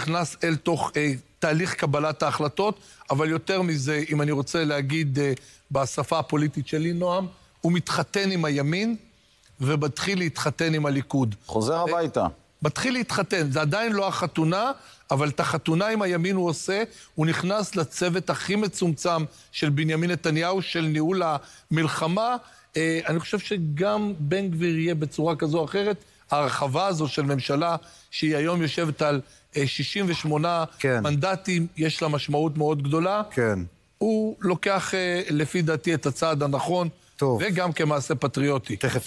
נכנס אל תוך אה, תהליך קבלת ההחלטות, אבל יותר מזה, אם אני רוצה להגיד אה, בשפה הפוליטית שלי, נועם, הוא מתחתן עם הימין ומתחיל להתחתן עם הליכוד. חוזר אה, הביתה. מתחיל להתחתן, זה עדיין לא החתונה, אבל את החתונה עם הימין הוא עושה, הוא נכנס לצוות הכי מצומצם של בנימין נתניהו, של ניהול המלחמה. אה, אני חושב שגם בן גביר יהיה בצורה כזו או אחרת. ההרחבה הזו של ממשלה, שהיא היום יושבת על 68 אה, כן. מנדטים, יש לה משמעות מאוד גדולה. כן. הוא לוקח, אה, לפי דעתי, את הצעד הנכון, טוב. וגם כמעשה פטריוטי. תכף